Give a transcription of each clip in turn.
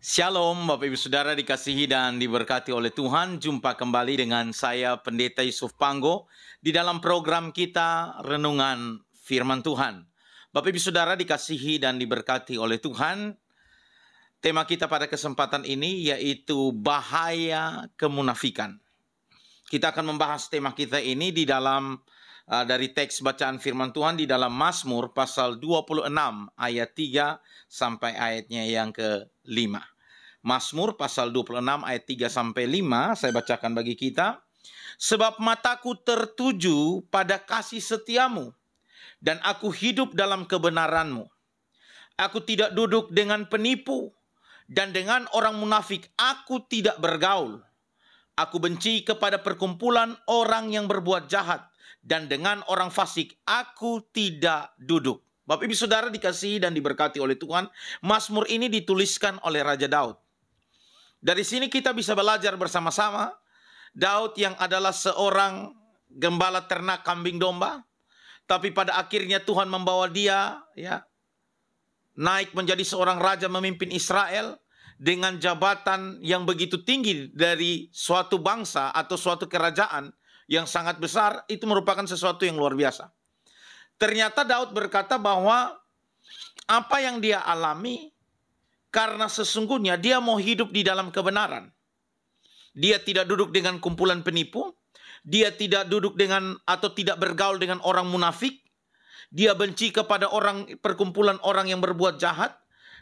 Shalom Bapak Ibu Saudara dikasihi dan diberkati oleh Tuhan. Jumpa kembali dengan saya Pendeta Yusuf Panggo di dalam program kita Renungan Firman Tuhan. Bapak Ibu Saudara dikasihi dan diberkati oleh Tuhan. Tema kita pada kesempatan ini yaitu bahaya kemunafikan. Kita akan membahas tema kita ini di dalam uh, dari teks bacaan firman Tuhan di dalam Mazmur pasal 26 ayat 3 sampai ayatnya yang ke-5. Mazmur pasal 26 ayat 3 sampai 5 saya bacakan bagi kita. Sebab mataku tertuju pada kasih setiamu dan aku hidup dalam kebenaranmu. Aku tidak duduk dengan penipu dan dengan orang munafik aku tidak bergaul. Aku benci kepada perkumpulan orang yang berbuat jahat dan dengan orang fasik aku tidak duduk. Bapak Ibu Saudara dikasihi dan diberkati oleh Tuhan, Mazmur ini dituliskan oleh Raja Daud. Dari sini kita bisa belajar bersama-sama Daud yang adalah seorang gembala ternak kambing domba, tapi pada akhirnya Tuhan membawa dia ya naik menjadi seorang raja memimpin Israel dengan jabatan yang begitu tinggi dari suatu bangsa atau suatu kerajaan yang sangat besar itu merupakan sesuatu yang luar biasa. Ternyata Daud berkata bahwa apa yang dia alami karena sesungguhnya dia mau hidup di dalam kebenaran. Dia tidak duduk dengan kumpulan penipu, dia tidak duduk dengan atau tidak bergaul dengan orang munafik, dia benci kepada orang perkumpulan orang yang berbuat jahat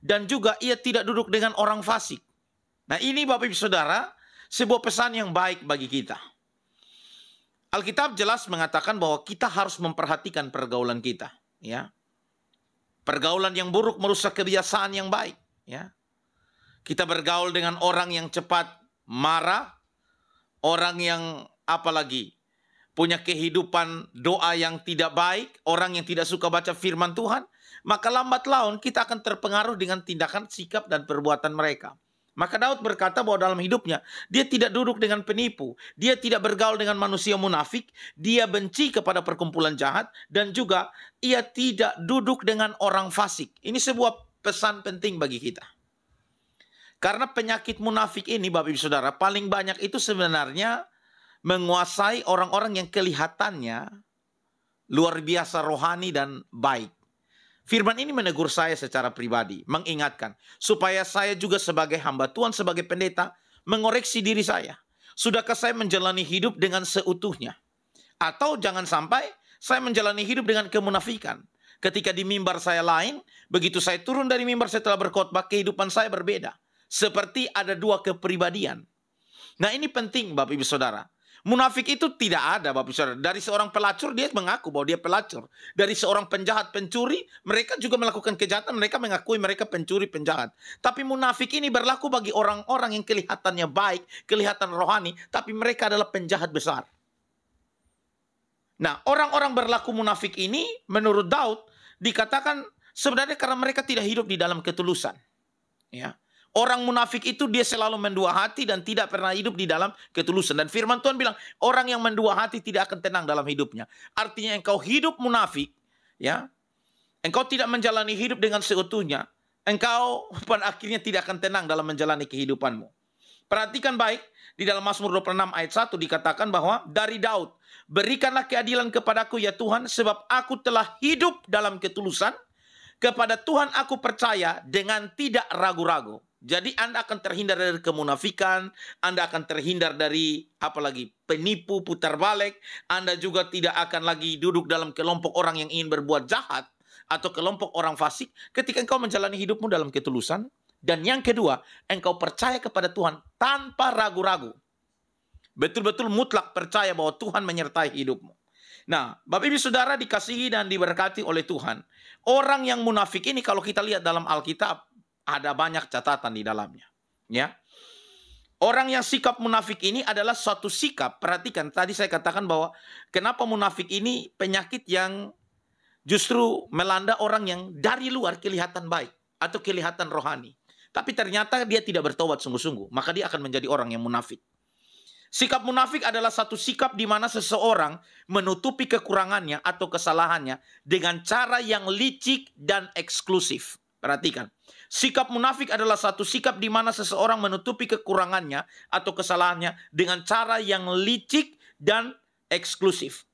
dan juga ia tidak duduk dengan orang fasik. Nah, ini Bapak Ibu Saudara, sebuah pesan yang baik bagi kita. Alkitab jelas mengatakan bahwa kita harus memperhatikan pergaulan kita, ya. Pergaulan yang buruk merusak kebiasaan yang baik, ya. Kita bergaul dengan orang yang cepat marah, orang yang apalagi punya kehidupan doa yang tidak baik, orang yang tidak suka baca firman Tuhan, maka lambat laun kita akan terpengaruh dengan tindakan, sikap, dan perbuatan mereka. Maka Daud berkata bahwa dalam hidupnya dia tidak duduk dengan penipu, dia tidak bergaul dengan manusia munafik, dia benci kepada perkumpulan jahat dan juga ia tidak duduk dengan orang fasik. Ini sebuah pesan penting bagi kita. Karena penyakit munafik ini Bapak Ibu Saudara paling banyak itu sebenarnya menguasai orang-orang yang kelihatannya luar biasa rohani dan baik. Firman ini menegur saya secara pribadi, mengingatkan supaya saya juga sebagai hamba Tuhan, sebagai pendeta, mengoreksi diri saya. Sudahkah saya menjalani hidup dengan seutuhnya? Atau jangan sampai saya menjalani hidup dengan kemunafikan. Ketika di mimbar saya lain, begitu saya turun dari mimbar setelah berkhotbah, kehidupan saya berbeda. Seperti ada dua kepribadian. Nah ini penting Bapak Ibu Saudara. Munafik itu tidak ada Bapak Saudara. Dari seorang pelacur dia mengaku bahwa dia pelacur. Dari seorang penjahat pencuri, mereka juga melakukan kejahatan, mereka mengakui mereka pencuri penjahat. Tapi munafik ini berlaku bagi orang-orang yang kelihatannya baik, kelihatan rohani, tapi mereka adalah penjahat besar. Nah, orang-orang berlaku munafik ini menurut Daud dikatakan sebenarnya karena mereka tidak hidup di dalam ketulusan. Ya. Orang munafik itu dia selalu mendua hati dan tidak pernah hidup di dalam ketulusan. Dan firman Tuhan bilang, orang yang mendua hati tidak akan tenang dalam hidupnya. Artinya engkau hidup munafik, ya. Engkau tidak menjalani hidup dengan seutuhnya. Engkau pada akhirnya tidak akan tenang dalam menjalani kehidupanmu. Perhatikan baik, di dalam Mazmur 26 ayat 1 dikatakan bahwa dari Daud, berikanlah keadilan kepadaku ya Tuhan sebab aku telah hidup dalam ketulusan kepada Tuhan aku percaya dengan tidak ragu-ragu. Jadi Anda akan terhindar dari kemunafikan, Anda akan terhindar dari apalagi penipu putar balik, Anda juga tidak akan lagi duduk dalam kelompok orang yang ingin berbuat jahat atau kelompok orang fasik ketika engkau menjalani hidupmu dalam ketulusan. Dan yang kedua, engkau percaya kepada Tuhan tanpa ragu-ragu. Betul-betul mutlak percaya bahwa Tuhan menyertai hidupmu. Nah, Bapak Ibu Saudara dikasihi dan diberkati oleh Tuhan. Orang yang munafik ini kalau kita lihat dalam Alkitab ada banyak catatan di dalamnya, ya. Orang yang sikap munafik ini adalah suatu sikap. Perhatikan tadi saya katakan bahwa kenapa munafik ini penyakit yang justru melanda orang yang dari luar kelihatan baik atau kelihatan rohani, tapi ternyata dia tidak bertobat sungguh-sungguh, maka dia akan menjadi orang yang munafik. Sikap munafik adalah satu sikap di mana seseorang menutupi kekurangannya atau kesalahannya dengan cara yang licik dan eksklusif. Perhatikan, sikap munafik adalah satu sikap di mana seseorang menutupi kekurangannya atau kesalahannya dengan cara yang licik dan eksklusif.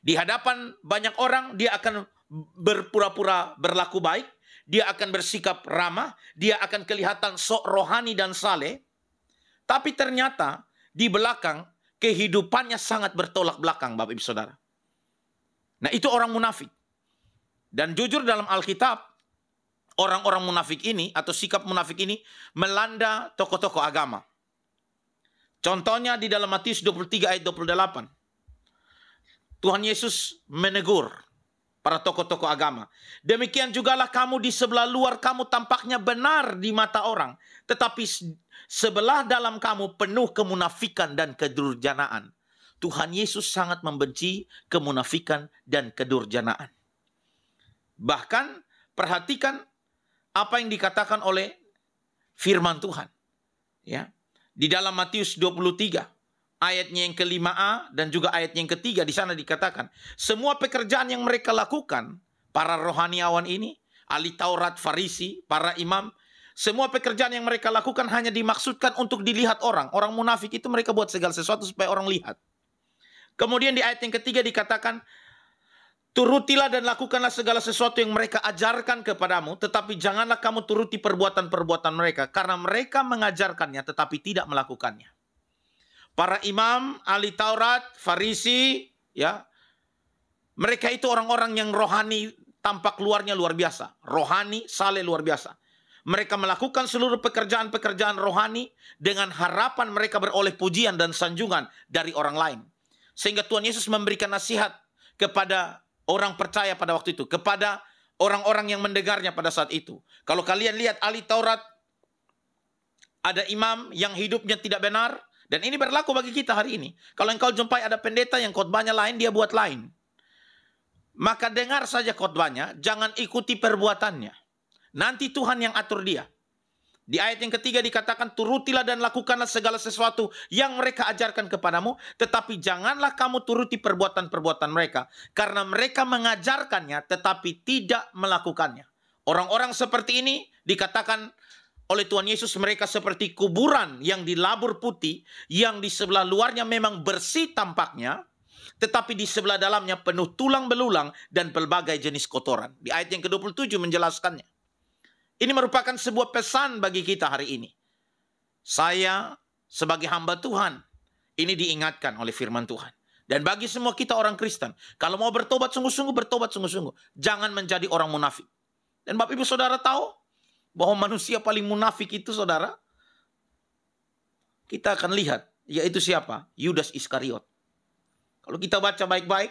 Di hadapan banyak orang, dia akan berpura-pura berlaku baik, dia akan bersikap ramah, dia akan kelihatan sok rohani dan saleh, tapi ternyata di belakang kehidupannya sangat bertolak belakang Bapak Ibu Saudara. Nah, itu orang munafik. Dan jujur dalam Alkitab orang-orang munafik ini atau sikap munafik ini melanda tokoh-tokoh agama. Contohnya di dalam Matius 23 ayat 28. Tuhan Yesus menegur para tokoh-tokoh agama. Demikian jugalah kamu di sebelah luar kamu tampaknya benar di mata orang. Tetapi sebelah dalam kamu penuh kemunafikan dan kedurjanaan. Tuhan Yesus sangat membenci kemunafikan dan kedurjanaan. Bahkan perhatikan apa yang dikatakan oleh firman Tuhan. Ya. Di dalam Matius 23 ayatnya yang kelima A dan juga ayatnya yang ketiga di sana dikatakan semua pekerjaan yang mereka lakukan para rohaniawan ini ahli Taurat Farisi para imam semua pekerjaan yang mereka lakukan hanya dimaksudkan untuk dilihat orang. Orang munafik itu mereka buat segala sesuatu supaya orang lihat. Kemudian di ayat yang ketiga dikatakan, Turutilah dan lakukanlah segala sesuatu yang mereka ajarkan kepadamu, tetapi janganlah kamu turuti perbuatan-perbuatan mereka, karena mereka mengajarkannya tetapi tidak melakukannya. Para imam, ahli Taurat, Farisi, ya, mereka itu orang-orang yang rohani tampak luarnya luar biasa, rohani, saleh luar biasa. Mereka melakukan seluruh pekerjaan-pekerjaan rohani dengan harapan mereka beroleh pujian dan sanjungan dari orang lain. Sehingga Tuhan Yesus memberikan nasihat kepada orang percaya pada waktu itu, kepada orang-orang yang mendengarnya pada saat itu. Kalau kalian lihat ahli Taurat, ada imam yang hidupnya tidak benar, dan ini berlaku bagi kita hari ini. Kalau engkau jumpai ada pendeta yang khotbahnya lain, dia buat lain. Maka dengar saja khotbahnya, jangan ikuti perbuatannya. Nanti Tuhan yang atur dia. Di ayat yang ketiga dikatakan, turutilah dan lakukanlah segala sesuatu yang mereka ajarkan kepadamu, tetapi janganlah kamu turuti perbuatan-perbuatan mereka, karena mereka mengajarkannya tetapi tidak melakukannya. Orang-orang seperti ini dikatakan oleh Tuhan Yesus mereka seperti kuburan yang dilabur putih, yang di sebelah luarnya memang bersih tampaknya, tetapi di sebelah dalamnya penuh tulang belulang dan pelbagai jenis kotoran. Di ayat yang ke-27 menjelaskannya. Ini merupakan sebuah pesan bagi kita hari ini. Saya sebagai hamba Tuhan, ini diingatkan oleh firman Tuhan. Dan bagi semua kita orang Kristen, kalau mau bertobat sungguh-sungguh, bertobat sungguh-sungguh. Jangan menjadi orang munafik. Dan Bapak Ibu Saudara tahu bahwa manusia paling munafik itu Saudara, kita akan lihat yaitu siapa? Yudas Iskariot. Kalau kita baca baik-baik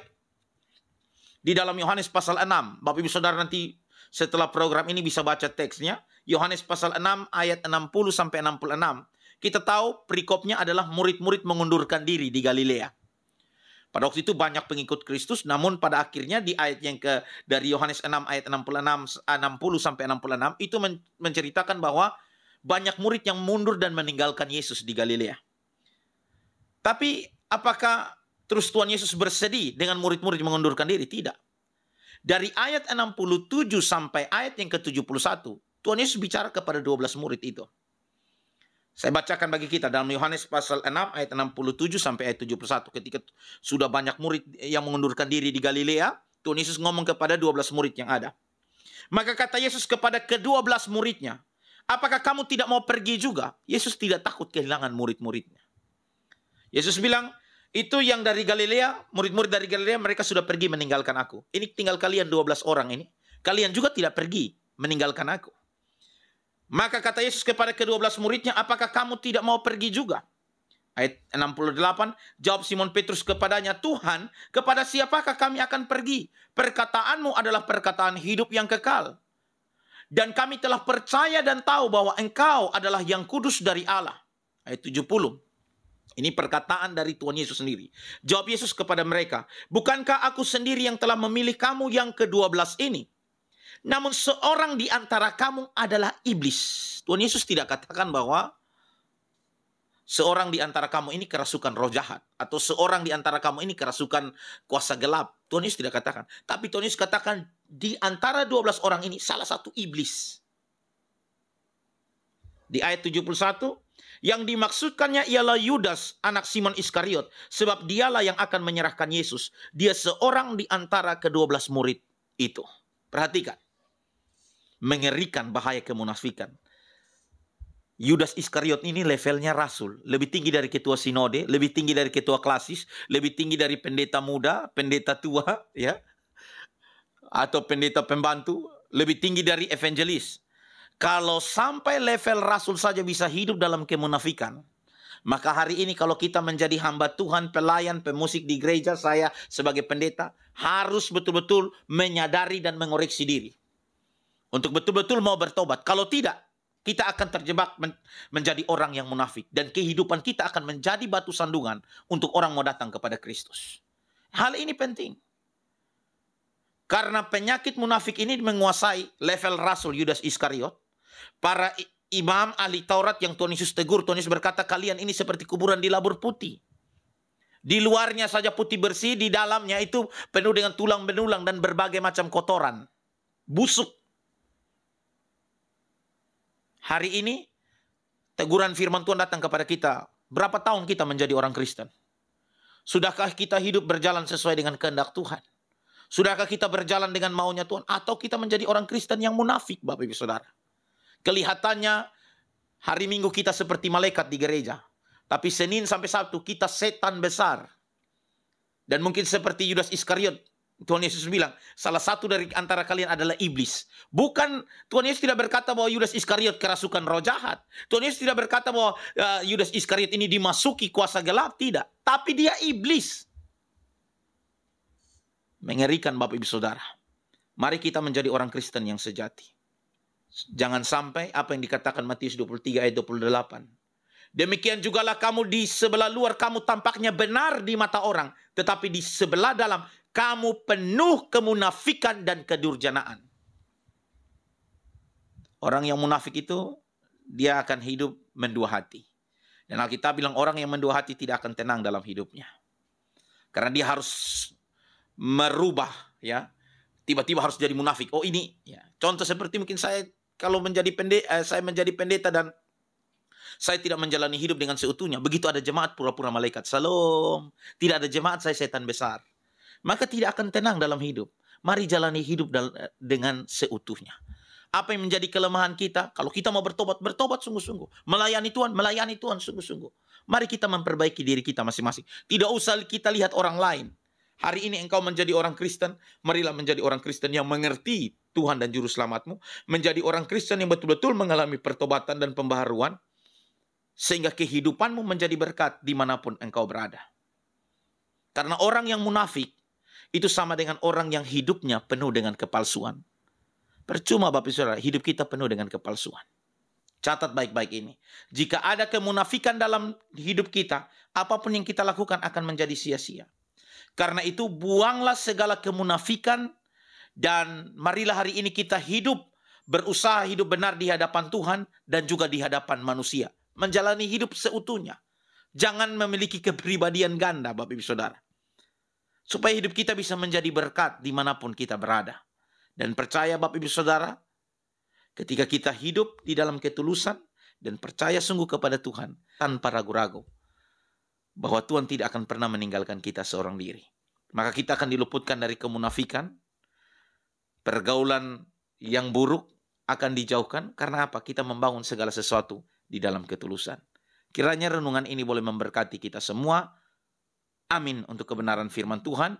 di dalam Yohanes pasal 6, Bapak Ibu Saudara nanti setelah program ini bisa baca teksnya. Yohanes pasal 6 ayat 60 sampai 66. Kita tahu perikopnya adalah murid-murid mengundurkan diri di Galilea. Pada waktu itu banyak pengikut Kristus, namun pada akhirnya di ayat yang ke dari Yohanes 6 ayat 66 60 sampai 66 itu menceritakan bahwa banyak murid yang mundur dan meninggalkan Yesus di Galilea. Tapi apakah terus Tuhan Yesus bersedih dengan murid-murid mengundurkan diri? Tidak. Dari ayat 67 sampai ayat yang ke-71, Tuhan Yesus bicara kepada 12 murid itu. Saya bacakan bagi kita dalam Yohanes pasal 6 ayat 67 sampai ayat 71. Ketika sudah banyak murid yang mengundurkan diri di Galilea, Tuhan Yesus ngomong kepada 12 murid yang ada. Maka kata Yesus kepada kedua belas muridnya, apakah kamu tidak mau pergi juga? Yesus tidak takut kehilangan murid-muridnya. Yesus bilang, itu yang dari Galilea, murid-murid dari Galilea mereka sudah pergi meninggalkan aku. Ini tinggal kalian 12 orang ini. Kalian juga tidak pergi meninggalkan aku. Maka kata Yesus kepada kedua belas muridnya, apakah kamu tidak mau pergi juga? Ayat 68, jawab Simon Petrus kepadanya, Tuhan, kepada siapakah kami akan pergi? Perkataanmu adalah perkataan hidup yang kekal. Dan kami telah percaya dan tahu bahwa engkau adalah yang kudus dari Allah. Ayat 70, ini perkataan dari Tuhan Yesus sendiri. Jawab Yesus kepada mereka, Bukankah aku sendiri yang telah memilih kamu yang ke-12 ini? Namun seorang di antara kamu adalah iblis. Tuhan Yesus tidak katakan bahwa seorang di antara kamu ini kerasukan roh jahat. Atau seorang di antara kamu ini kerasukan kuasa gelap. Tuhan Yesus tidak katakan. Tapi Tuhan Yesus katakan di antara 12 orang ini salah satu iblis. Di ayat 71, yang dimaksudkannya ialah Yudas, anak Simon Iskariot, sebab dialah yang akan menyerahkan Yesus. Dia seorang di antara kedua belas murid itu. Perhatikan. Mengerikan bahaya kemunafikan. Yudas Iskariot ini levelnya rasul, lebih tinggi dari ketua sinode, lebih tinggi dari ketua klasis, lebih tinggi dari pendeta muda, pendeta tua, ya, atau pendeta pembantu, lebih tinggi dari evangelis. Kalau sampai level Rasul saja bisa hidup dalam kemunafikan, maka hari ini kalau kita menjadi hamba Tuhan, pelayan, pemusik di gereja saya sebagai pendeta, harus betul-betul menyadari dan mengoreksi diri. Untuk betul-betul mau bertobat. Kalau tidak, kita akan terjebak men menjadi orang yang munafik. Dan kehidupan kita akan menjadi batu sandungan untuk orang mau datang kepada Kristus. Hal ini penting. Karena penyakit munafik ini menguasai level Rasul Yudas Iskariot para imam ahli Taurat yang Tuhan Yesus tegur, Tuhan Yesus berkata kalian ini seperti kuburan di labur putih. Di luarnya saja putih bersih, di dalamnya itu penuh dengan tulang benulang dan berbagai macam kotoran. Busuk. Hari ini, teguran firman Tuhan datang kepada kita. Berapa tahun kita menjadi orang Kristen? Sudahkah kita hidup berjalan sesuai dengan kehendak Tuhan? Sudahkah kita berjalan dengan maunya Tuhan? Atau kita menjadi orang Kristen yang munafik, Bapak Ibu Saudara? Kelihatannya hari Minggu kita seperti malaikat di gereja. Tapi Senin sampai Sabtu kita setan besar. Dan mungkin seperti Yudas Iskariot. Tuhan Yesus bilang, salah satu dari antara kalian adalah iblis. Bukan Tuhan Yesus tidak berkata bahwa Yudas Iskariot kerasukan roh jahat. Tuhan Yesus tidak berkata bahwa uh, Yudas Iskariot ini dimasuki kuasa gelap, tidak. Tapi dia iblis. Mengerikan Bapak Ibu Saudara. Mari kita menjadi orang Kristen yang sejati. Jangan sampai apa yang dikatakan Matius 23 ayat 28. Demikian jugalah kamu di sebelah luar kamu tampaknya benar di mata orang, tetapi di sebelah dalam kamu penuh kemunafikan dan kedurjanaan. Orang yang munafik itu dia akan hidup mendua hati. Dan Alkitab bilang orang yang mendua hati tidak akan tenang dalam hidupnya. Karena dia harus merubah ya. Tiba-tiba harus jadi munafik. Oh ini ya. Contoh seperti mungkin saya kalau menjadi pendeta, eh, saya menjadi pendeta dan saya tidak menjalani hidup dengan seutuhnya. Begitu ada jemaat pura-pura malaikat, salam. Tidak ada jemaat, saya setan besar. Maka tidak akan tenang dalam hidup. Mari jalani hidup dengan seutuhnya. Apa yang menjadi kelemahan kita? Kalau kita mau bertobat, bertobat sungguh-sungguh. Melayani Tuhan, melayani Tuhan sungguh-sungguh. Mari kita memperbaiki diri kita masing-masing. Tidak usah kita lihat orang lain. Hari ini engkau menjadi orang Kristen, marilah menjadi orang Kristen yang mengerti Tuhan dan Juru Selamatmu. Menjadi orang Kristen yang betul-betul mengalami pertobatan dan pembaharuan. Sehingga kehidupanmu menjadi berkat dimanapun engkau berada. Karena orang yang munafik itu sama dengan orang yang hidupnya penuh dengan kepalsuan. Percuma Bapak Saudara, hidup kita penuh dengan kepalsuan. Catat baik-baik ini. Jika ada kemunafikan dalam hidup kita, apapun yang kita lakukan akan menjadi sia-sia. Karena itu buanglah segala kemunafikan dan marilah hari ini kita hidup berusaha hidup benar di hadapan Tuhan dan juga di hadapan manusia. Menjalani hidup seutuhnya. Jangan memiliki kepribadian ganda Bapak Ibu Saudara. Supaya hidup kita bisa menjadi berkat dimanapun kita berada. Dan percaya Bapak Ibu Saudara, ketika kita hidup di dalam ketulusan dan percaya sungguh kepada Tuhan tanpa ragu-ragu, bahwa Tuhan tidak akan pernah meninggalkan kita seorang diri. Maka kita akan diluputkan dari kemunafikan, pergaulan yang buruk akan dijauhkan karena apa? Kita membangun segala sesuatu di dalam ketulusan. Kiranya renungan ini boleh memberkati kita semua. Amin untuk kebenaran firman Tuhan.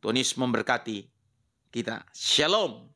Tuhan Yesus memberkati kita. Shalom.